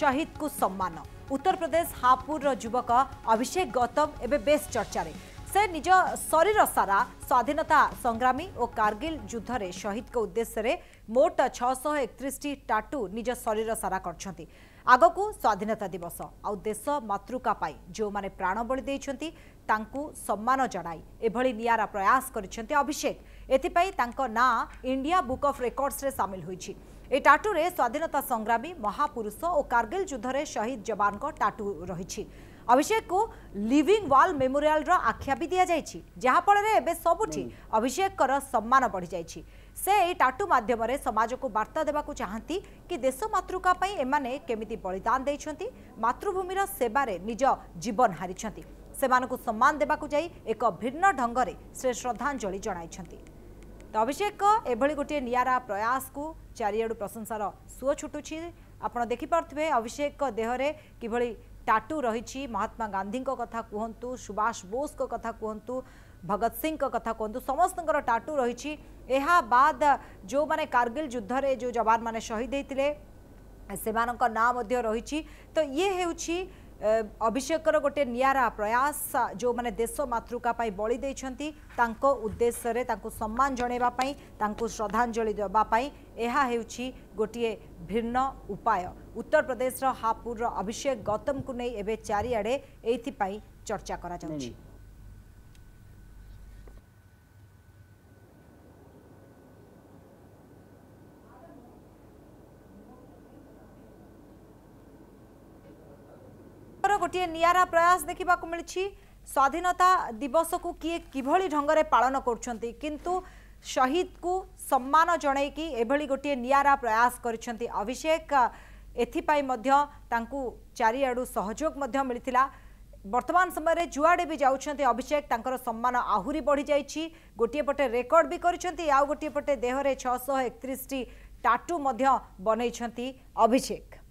শহীদ কু সম্মান উত্তরপ্রদেশ হাপুর যুবক অভিষেক গৌতম এবে বেশ চর্চায় ସେ ନିଜ ଶରୀର ସାରା ସ୍ୱାଧୀନତା ସଂଗ୍ରାମୀ ଓ କାର୍ଗିଲ ଯୁଦ୍ଧରେ ଶହୀଦଙ୍କ ଉଦ୍ଦେଶ୍ୟରେ ମୋଟ ଛଅଶହ ଏକତିରିଶଟି ଟାଟୁ ନିଜ ଶରୀର ସାରା କରିଛନ୍ତି ଆଗକୁ ସ୍ୱାଧୀନତା ଦିବସ ଆଉ ଦେଶ ମାତୃକା ପାଇଁ ଯେଉଁମାନେ ପ୍ରାଣବଳି ଦେଇଛନ୍ତି ତାଙ୍କୁ ସମ୍ମାନ ଜଣାଇ ଏଭଳି ନିଆରା ପ୍ରୟାସ କରିଛନ୍ତି ଅଭିଷେକ ଏଥିପାଇଁ ତାଙ୍କ ନାଁ ଇଣ୍ଡିଆ ବୁକ୍ ଅଫ୍ ରେକର୍ଡସରେ ସାମିଲ ହୋଇଛି এই টাটুরে স্বাধীনতা সংগ্রামী মহাপুরুষ ও কার্গিল যুদ্ধরে শহীদ যবানক টাটু রয়েছে ଅଭିଷେକ କୁ ଲିଭିଂ ୱାଲ ମେମୋରିଆଲର ଆଖ୍ୟା ବି ଦିଆଯାଇଛି ଯାହାଫଳରେ ଏବେ ସବୁଠି ଅଭିଷେକଙ୍କର ସମ୍ମାନ ବଢିଯାଇଛି ସେ ଏହି ଟାଟୁ ମାଧ୍ୟମରେ ସମାଜକୁ ବାର୍ତ୍ତା ଦେବାକୁ ଚାହାନ୍ତି କି ଦେଶ ମାତୃକା ପାଇଁ ଏମାନେ କେମିତି ବଳିଦାନ ଦେଇଛନ୍ତି ମାତୃଭୂମିର ସେବାରେ ନିଜ ଜୀବନ ହାରିଛନ୍ତି ସେମାନଙ୍କୁ ସମ୍ମାନ ଦେବାକୁ ଯାଇ ଏକ ଭିନ୍ନ ଢଙ୍ଗରେ ସେ ଶ୍ରଦ୍ଧାଞ୍ଜଳି ଜଣାଇଛନ୍ତି ତ ଅଭିଷେକ ଏଭଳି ଗୋଟିଏ ନିଆରା ପ୍ରୟାସକୁ ଚାରିଆଡ଼ୁ ପ୍ରଶଂସାର ସୁଅ ଛୁଟୁଛି ଆପଣ ଦେଖିପାରୁଥିବେ ଅଭିଷେକଙ୍କ ଦେହରେ କିଭଳି टाटू रही महात्मा गांधी कथा कहतु सुभाष बोस कथा कहतु भगत सिंह का कथा कहतु समस्त टाटू रही बाद जो मैंने कारगिल युद्ध जो जवान मैंने शहीद होते से नाँ रही तो ये हूँ ଅଭିଷେକର ଗୋଟିଏ ନିଆରା ପ୍ରୟାସ ଯେଉଁମାନେ ଦେଶ ମାତୃକା ପାଇଁ ବଳି ଦେଇଛନ୍ତି ତାଙ୍କ ଉଦ୍ଦେଶ୍ୟରେ ତାଙ୍କୁ ସମ୍ମାନ ଜଣାଇବା ପାଇଁ ତାଙ୍କୁ ଶ୍ରଦ୍ଧାଞ୍ଜଳି ଦେବା ପାଇଁ ଏହା ହେଉଛି ଗୋଟିଏ ଭିନ୍ନ ଉପାୟ ଉତ୍ତରପ୍ରଦେଶର ହାପୁରର ଅଭିଷେକ ଗୌତମକୁ ନେଇ ଏବେ ଚାରିଆଡ଼େ ଏଇଥିପାଇଁ ଚର୍ଚ୍ଚା କରାଯାଉଛି गोटे निरा प्रयास देखा मिली स्वाधीनता दिवस को किए किभली ढंग से पालन किंतु शहीद को सम्मान जनईकी एभली गोटे निरा प्रयास कर अभिषेक एपायु चारिड़ू सहयोग मिलता बर्तमान समय रे जुआडे भी जाऊँगी अभिषेक तर सम्मान आहरी बढ़ी जा गोटे पटे रेकर्ड भी करोटे पटे देहरे छःशह एकत्रिश टाटू बनई अभिषेक